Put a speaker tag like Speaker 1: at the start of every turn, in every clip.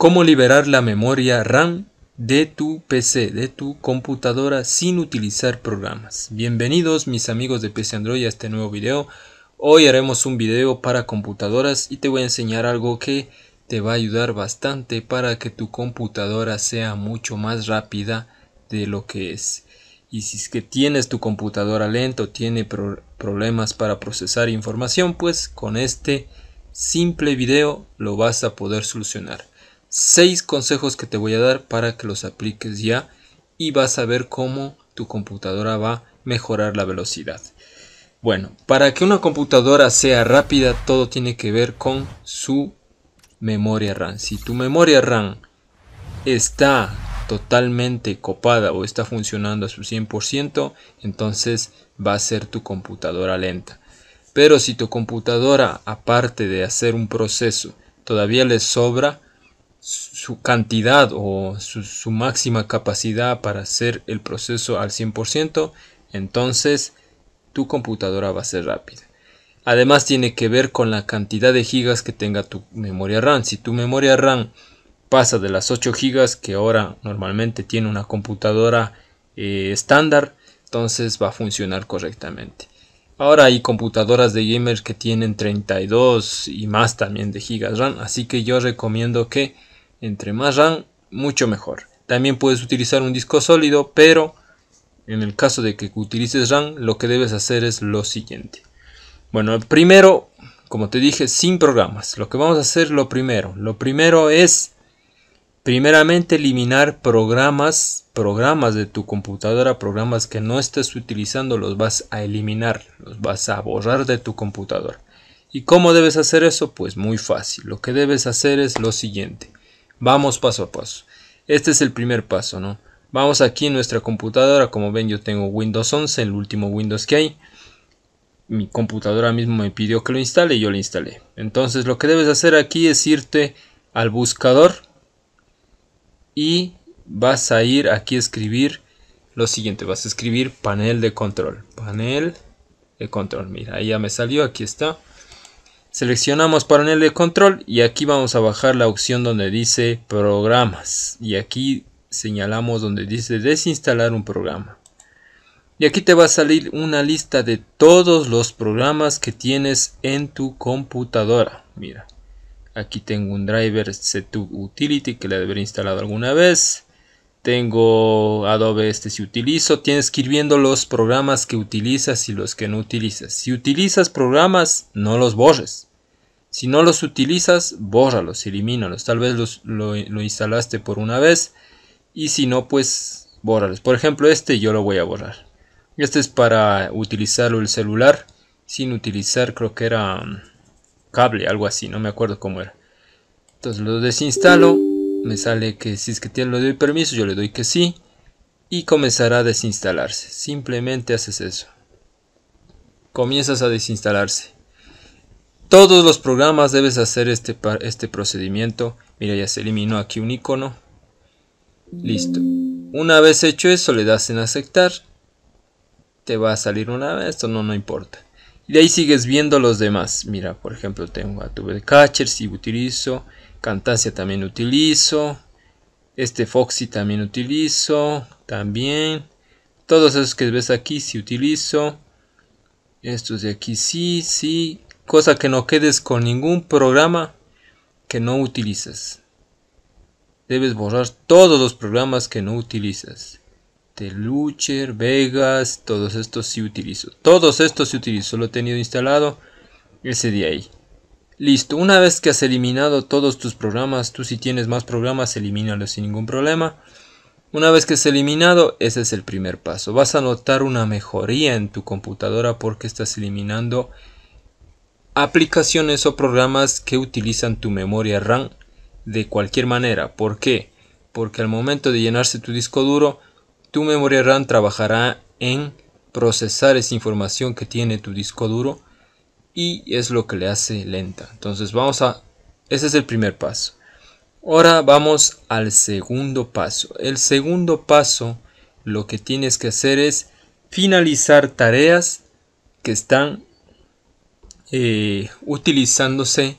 Speaker 1: Cómo liberar la memoria RAM de tu PC, de tu computadora sin utilizar programas. Bienvenidos mis amigos de PC Android a este nuevo video. Hoy haremos un video para computadoras y te voy a enseñar algo que te va a ayudar bastante para que tu computadora sea mucho más rápida de lo que es. Y si es que tienes tu computadora lenta o tiene problemas para procesar información, pues con este simple video lo vas a poder solucionar. 6 consejos que te voy a dar para que los apliques ya y vas a ver cómo tu computadora va a mejorar la velocidad. Bueno, para que una computadora sea rápida todo tiene que ver con su memoria RAM. Si tu memoria RAM está totalmente copada o está funcionando a su 100%, entonces va a ser tu computadora lenta. Pero si tu computadora, aparte de hacer un proceso, todavía le sobra su cantidad o su, máxima capacidad para hacer el proceso al 100%, entonces tu computadora va a ser rápida. Además tiene que ver con la cantidad de gigas que tenga tu memoria RAM. Si tu memoria RAM pasa de las 8 gigas que ahora normalmente tiene una computadora eh, estándar, entonces va a funcionar correctamente. Ahora hay computadoras de gamers que tienen 32 y más también de gigas RAM, así que yo recomiendo que entre más RAM, mucho mejor. También puedes utilizar un disco sólido, pero en el caso de que utilices RAM, lo que debes hacer es lo siguiente. Bueno, primero, como te dije, sin programas. Lo que vamos a hacer lo primero. Lo primero es, primeramente, eliminar programas, programas de tu computadora, programas que no estés utilizando, los vas a eliminar, los vas a borrar de tu computadora. ¿Y cómo debes hacer eso? Pues muy fácil. Lo que debes hacer es lo siguiente. Vamos paso a paso. Este es el primer paso, ¿no? Vamos aquí en nuestra computadora, como ven yo tengo Windows 11, el último Windows que hay. Mi computadora mismo me pidió que lo instale y yo lo instalé. Entonces lo que debes hacer aquí es irte al buscador y vas a ir aquí a escribir lo siguiente, vas a escribir panel de control, panel de control, mira, ahí ya me salió, aquí está. Seleccionamos panel de control y aquí vamos a bajar la opción donde dice programas. Y aquí señalamos donde dice desinstalar un programa. Y aquí te va a salir una lista de todos los programas que tienes en tu computadora. Mira, aquí tengo un driver Setup Utility que le haber instalado alguna vez. Tengo Adobe este si utilizo. Tienes que ir viendo los programas que utilizas y los que no utilizas. Si utilizas programas, no los borres. Si no los utilizas, bórralos, elimínalos. Tal vez los, lo, instalaste por una vez y si no, pues bórralos. Por ejemplo, este yo lo voy a borrar. Este es para utilizarlo el celular sin utilizar, creo que era um, cable, algo así, no me acuerdo cómo era. Entonces lo desinstalo, me sale que si es que tiene, lo doy permiso, yo le doy que sí y comenzará a desinstalarse. Simplemente haces eso. Comienzas a desinstalarse todos los programas debes hacer este, este procedimiento. Mira, ya se eliminó aquí un icono. Listo. Una vez hecho eso, le das en aceptar. Te va a salir una vez, esto no, no importa. Y de ahí sigues viendo los demás. Mira, por ejemplo, tengo a tuve de Catcher, si utilizo. Cantancia también utilizo. Este Foxy también utilizo. También. Todos esos que ves aquí si utilizo. Estos de aquí sí, sí cosa que no quedes con ningún programa que no utilizas. Debes borrar todos los programas que no utilizas. Telucher, Vegas, todos estos sí utilizo. Todos estos sí utilizo, lo he tenido instalado ese día ahí. Listo, una vez que has eliminado todos tus programas, tú si tienes más programas, elimínalos sin ningún problema. Una vez que es eliminado, ese es el primer paso. Vas a notar una mejoría en tu computadora porque estás eliminando aplicaciones o programas que utilizan tu memoria RAM de cualquier manera. ¿Por qué? Porque al momento de llenarse tu disco duro, tu memoria RAM trabajará en procesar esa información que tiene tu disco duro y es lo que le hace lenta. Entonces vamos a... Ese es el primer paso. Ahora vamos al segundo paso. El segundo paso lo que tienes que hacer es finalizar tareas que están eh, utilizándose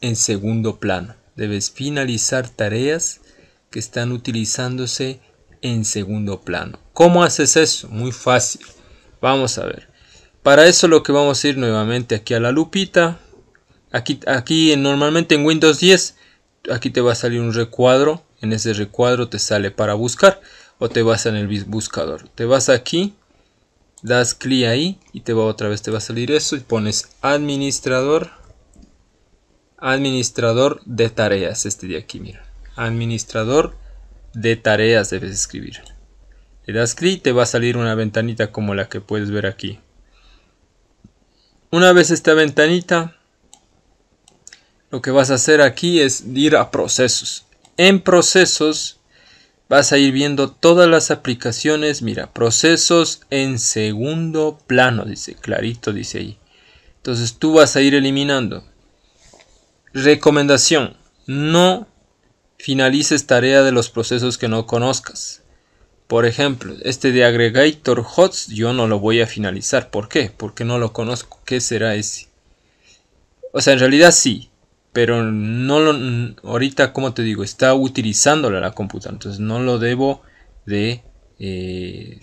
Speaker 1: en segundo plano. Debes finalizar tareas que están utilizándose en segundo plano. ¿Cómo haces eso? Muy fácil. Vamos a ver. Para eso lo que vamos a ir nuevamente aquí a la lupita. Aquí, aquí normalmente en Windows 10, aquí te va a salir un recuadro. En ese recuadro te sale para buscar o te vas en el buscador. Te vas aquí das clic ahí y te va otra vez te va a salir eso y pones administrador administrador de tareas este de aquí mira administrador de tareas debes escribir le das clic te va a salir una ventanita como la que puedes ver aquí una vez esta ventanita lo que vas a hacer aquí es ir a procesos en procesos vas a ir viendo todas las aplicaciones, mira, procesos en segundo plano, dice, clarito dice ahí. Entonces tú vas a ir eliminando. Recomendación, no finalices tarea de los procesos que no conozcas. Por ejemplo, este de Aggregator Hots yo no lo voy a finalizar. ¿Por qué? Porque no lo conozco. ¿Qué será ese? O sea, en realidad sí, pero no ahorita como te digo está utilizándola la computadora entonces no lo debo de eh,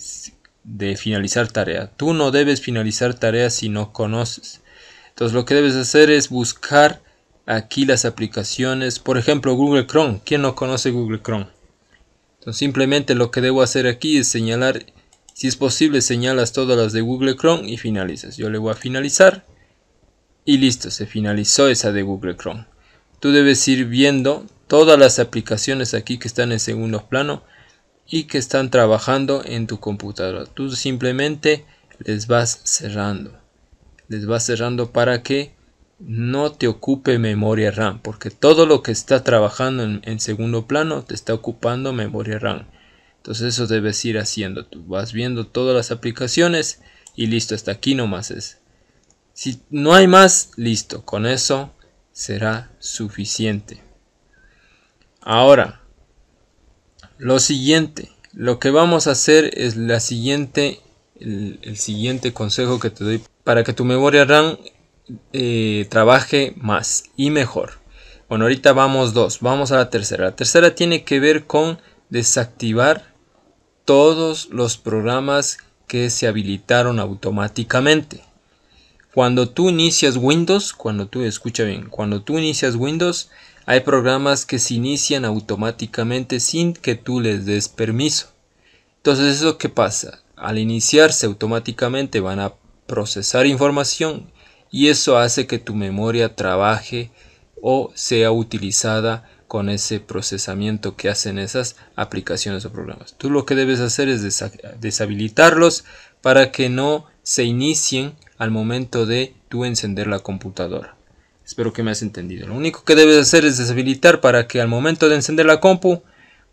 Speaker 1: de finalizar tarea tú no debes finalizar tarea si no conoces entonces lo que debes hacer es buscar aquí las aplicaciones por ejemplo Google Chrome quién no conoce Google Chrome entonces simplemente lo que debo hacer aquí es señalar si es posible señalas todas las de Google Chrome y finalizas yo le voy a finalizar y listo, se finalizó esa de Google Chrome. Tú debes ir viendo todas las aplicaciones aquí que están en segundo plano y que están trabajando en tu computadora. Tú simplemente les vas cerrando. Les vas cerrando para que no te ocupe memoria RAM, porque todo lo que está trabajando en, segundo plano te está ocupando memoria RAM. Entonces eso debes ir haciendo. Tú vas viendo todas las aplicaciones y listo, hasta aquí nomás es. Si no hay más, listo, con eso será suficiente. Ahora, lo siguiente, lo que vamos a hacer es la siguiente, el, siguiente consejo que te doy para que tu memoria RAM eh, trabaje más y mejor. Bueno, ahorita vamos dos, vamos a la tercera. La tercera tiene que ver con desactivar todos los programas que se habilitaron automáticamente. Cuando tú inicias Windows, cuando tú, escucha bien, cuando tú inicias Windows, hay programas que se inician automáticamente sin que tú les des permiso. Entonces, ¿eso qué pasa? Al iniciarse automáticamente van a procesar información y eso hace que tu memoria trabaje o sea utilizada con ese procesamiento que hacen esas aplicaciones o programas. Tú lo que debes hacer es deshabilitarlos para que no se inicien al momento de tú encender la computadora. Espero que me has entendido. Lo único que debes hacer es deshabilitar para que al momento de encender la compu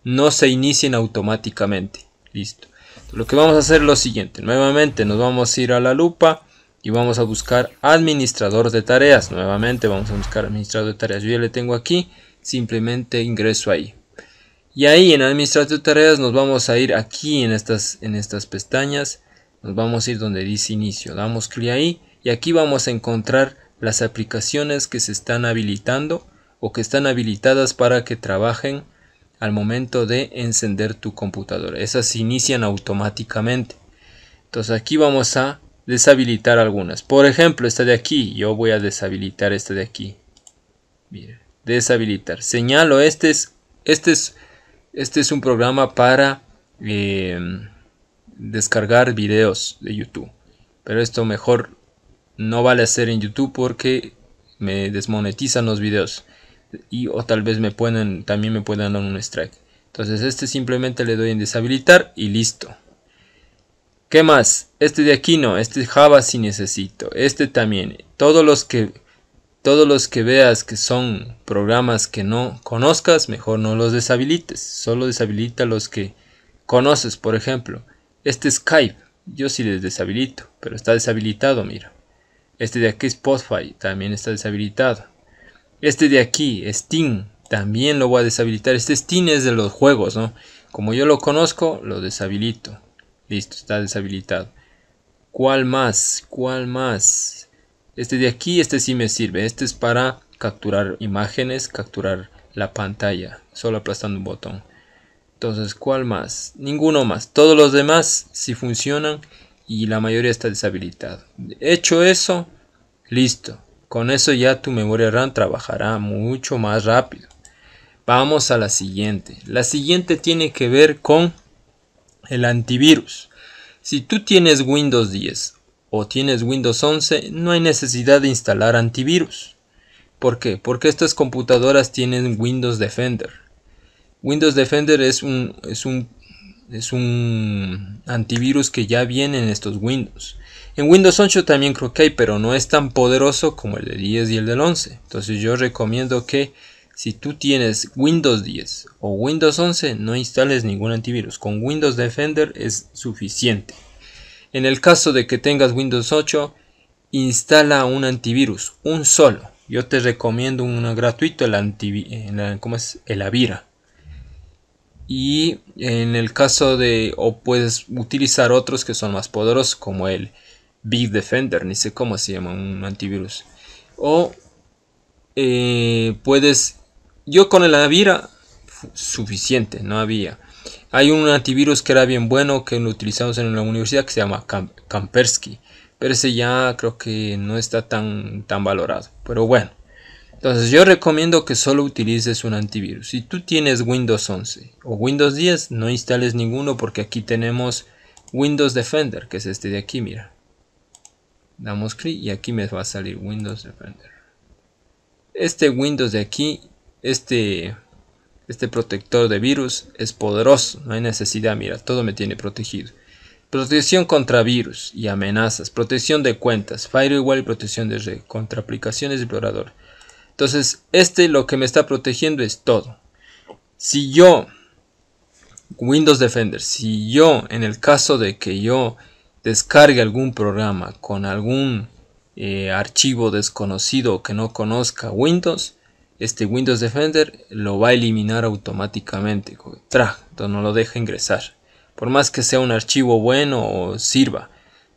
Speaker 1: no se inicien automáticamente. Listo. lo que vamos a hacer es lo siguiente. Nuevamente nos vamos a ir a la lupa y vamos a buscar administrador de tareas. Nuevamente vamos a buscar administrador de tareas. Yo ya le tengo aquí. Simplemente ingreso ahí. Y ahí en administrador de tareas nos vamos a ir aquí en estas, en estas pestañas nos vamos a ir donde dice inicio. Damos clic ahí y aquí vamos a encontrar las aplicaciones que se están habilitando o que están habilitadas para que trabajen al momento de encender tu computadora. Esas se inician automáticamente. Entonces aquí vamos a deshabilitar algunas. Por ejemplo, esta de aquí. Yo voy a deshabilitar esta de aquí. deshabilitar. Señalo, este es, este es, este es un programa para... Eh, descargar videos de YouTube. Pero esto mejor no vale hacer en YouTube porque me desmonetizan los videos. Y o tal vez me pueden, también me pueden dar un strike. Entonces este simplemente le doy en deshabilitar y listo. ¿Qué más? Este de aquí no, este Java si necesito. Este también. Todos los que todos los que veas que son programas que no conozcas, mejor no los deshabilites. Solo deshabilita los que conoces, por ejemplo. Este Skype, yo sí les deshabilito, pero está deshabilitado, mira. Este de aquí es Spotify, también está deshabilitado. Este de aquí, Steam, también lo voy a deshabilitar. Este Steam es de los juegos, ¿no? Como yo lo conozco, lo deshabilito. Listo, está deshabilitado. ¿Cuál más? ¿Cuál más? Este de aquí, este sí me sirve. Este es para capturar imágenes, capturar la pantalla, solo aplastando un botón. Entonces, ¿cuál más? Ninguno más. Todos los demás sí funcionan y la mayoría está deshabilitado. Hecho eso, listo. Con eso ya tu memoria RAM trabajará mucho más rápido. Vamos a la siguiente. La siguiente tiene que ver con el antivirus. Si tú tienes Windows 10 o tienes Windows 11, no hay necesidad de instalar antivirus. ¿Por qué? Porque estas computadoras tienen Windows Defender. Windows Defender es un, es un, es un antivirus que ya viene en estos Windows. En Windows 8 también creo que hay, pero no es tan poderoso como el de 10 y el del 11. Entonces yo recomiendo que si tú tienes Windows 10 o Windows 11 no instales ningún antivirus. Con Windows Defender es suficiente. En el caso de que tengas Windows 8, instala un antivirus, un solo. Yo te recomiendo uno gratuito, el, es? el Avira y en el caso de o puedes utilizar otros que son más poderosos como el Big Defender ni sé cómo se llama un antivirus o eh, puedes yo con el Avira suficiente no había hay un antivirus que era bien bueno que lo utilizamos en la universidad que se llama Kampersky pero ese ya creo que no está tan tan valorado pero bueno entonces yo recomiendo que solo utilices un antivirus. Si tú tienes Windows 11 o Windows 10, no instales ninguno porque aquí tenemos Windows Defender, que es este de aquí, mira. Damos clic y aquí me va a salir Windows Defender. Este Windows de aquí, este, este protector de virus es poderoso, no hay necesidad, mira, todo me tiene protegido. Protección contra virus y amenazas, protección de cuentas, firewall y protección de red, contra aplicaciones de explorador. Entonces, este lo que me está protegiendo es todo. Si yo, Windows Defender, si yo en el caso de que yo descargue algún programa con algún eh, archivo desconocido que no conozca Windows, este Windows Defender lo va a eliminar automáticamente. Tra, no lo deja ingresar. Por más que sea un archivo bueno o sirva.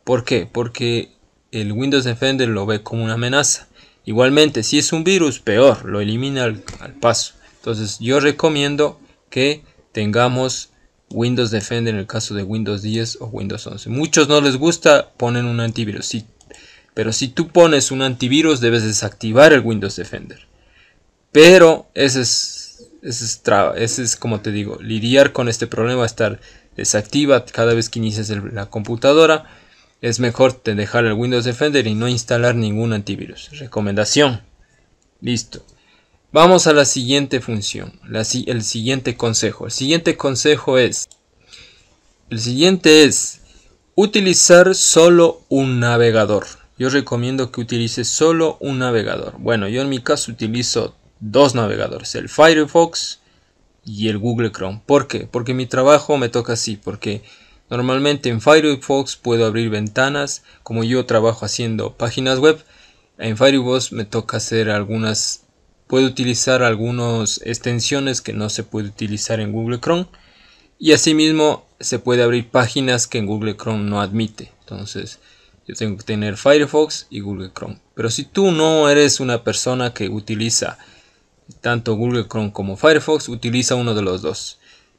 Speaker 1: ¿Por qué? Porque el Windows Defender lo ve como una amenaza. Igualmente, si es un virus, peor, lo elimina al, paso. Entonces yo recomiendo que tengamos Windows Defender en el caso de Windows 10 o Windows 11. Muchos no les gusta, ponen un antivirus. Pero si tú pones un antivirus, debes desactivar el Windows Defender. Pero ese es, es, como te digo, lidiar con este problema, estar desactiva cada vez que inicies la computadora es mejor te dejar el Windows Defender y no instalar ningún antivirus. Recomendación. Listo. Vamos a la siguiente función, el siguiente consejo. El siguiente consejo es, el siguiente es utilizar solo un navegador. Yo recomiendo que utilices solo un navegador. Bueno, yo en mi caso utilizo dos navegadores, el Firefox y el Google Chrome. ¿Por qué? Porque mi trabajo me toca así, porque Normalmente en Firefox puedo abrir ventanas, como yo trabajo haciendo páginas web, en Firefox me toca hacer algunas, puedo utilizar algunas extensiones que no se puede utilizar en Google Chrome y asimismo se puede abrir páginas que en Google Chrome no admite. Entonces, yo tengo que tener Firefox y Google Chrome. Pero si tú no eres una persona que utiliza tanto Google Chrome como Firefox, utiliza uno de los dos.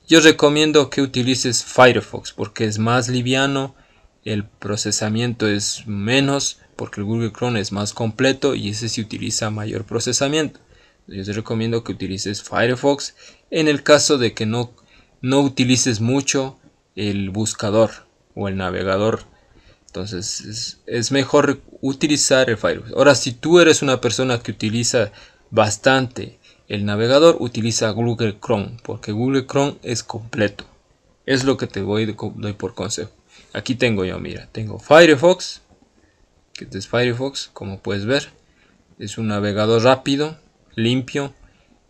Speaker 1: Yo recomiendo que utilices Firefox porque es más liviano, el procesamiento es menos porque el Google Chrome es más completo y ese sí utiliza mayor procesamiento. Yo te recomiendo que utilices Firefox en el caso de que no, no utilices mucho el buscador o el navegador. Entonces es, es mejor utilizar el Firefox. Ahora, si tú eres una persona que utiliza bastante el navegador utiliza Google Chrome porque Google Chrome es completo. Es lo que te voy, doy por consejo. Aquí tengo yo, mira, tengo Firefox, que es Firefox, como puedes ver. Es un navegador rápido, limpio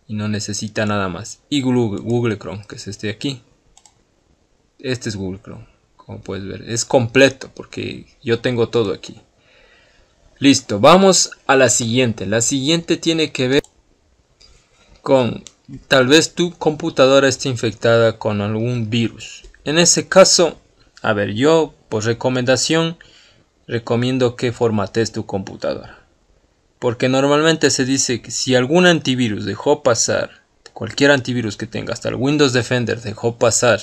Speaker 1: y no necesita nada más. Y Google, Google Chrome, que es este de aquí. Este es Google Chrome, como puedes ver. Es completo porque yo tengo todo aquí. Listo, vamos a la siguiente. La siguiente tiene que ver con tal vez tu computadora esté infectada con algún virus. En ese caso, a ver, yo por recomendación recomiendo que formates tu computadora. Porque normalmente se dice que si algún antivirus dejó pasar, cualquier antivirus que tenga, hasta el Windows Defender dejó pasar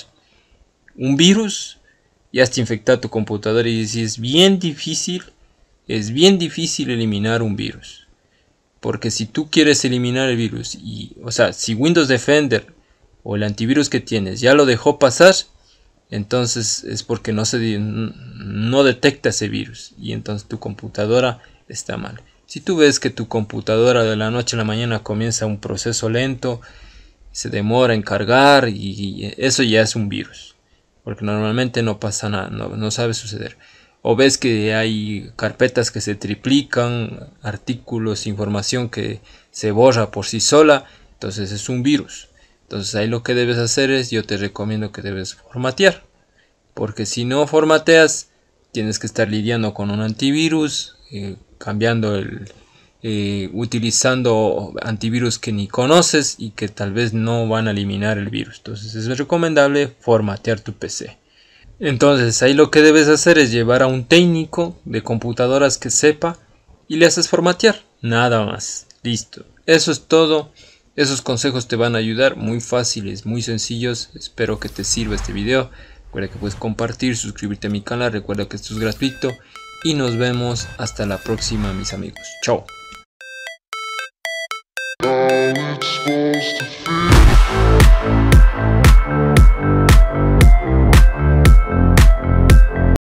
Speaker 1: un virus, y está infectado tu computadora y si es bien difícil, es bien difícil eliminar un virus. Porque si tú quieres eliminar el virus y, o sea, si Windows Defender o el antivirus que tienes ya lo dejó pasar, entonces es porque no se no detecta ese virus y entonces tu computadora está mal. Si tú ves que tu computadora de la noche a la mañana comienza un proceso lento, se demora en cargar y, eso ya es un virus, porque normalmente no pasa nada, no sabe suceder o ves que hay carpetas que se triplican, artículos, información que se borra por sí sola, entonces es un virus. Entonces ahí lo que debes hacer es, yo te recomiendo que debes formatear, porque si no formateas, tienes que estar lidiando con un antivirus, eh, cambiando el, eh, utilizando antivirus que ni conoces y que tal vez no van a eliminar el virus. Entonces es recomendable formatear tu PC. Entonces ahí lo que debes hacer es llevar a un técnico de computadoras que sepa y le haces formatear. Nada más. Listo. Eso es todo. Esos consejos te van a ayudar. Muy fáciles, muy sencillos. Espero que te sirva este video. Recuerda que puedes compartir, suscribirte a mi canal. Recuerda que esto es gratuito. Y nos vemos hasta la próxima, mis amigos. Chao.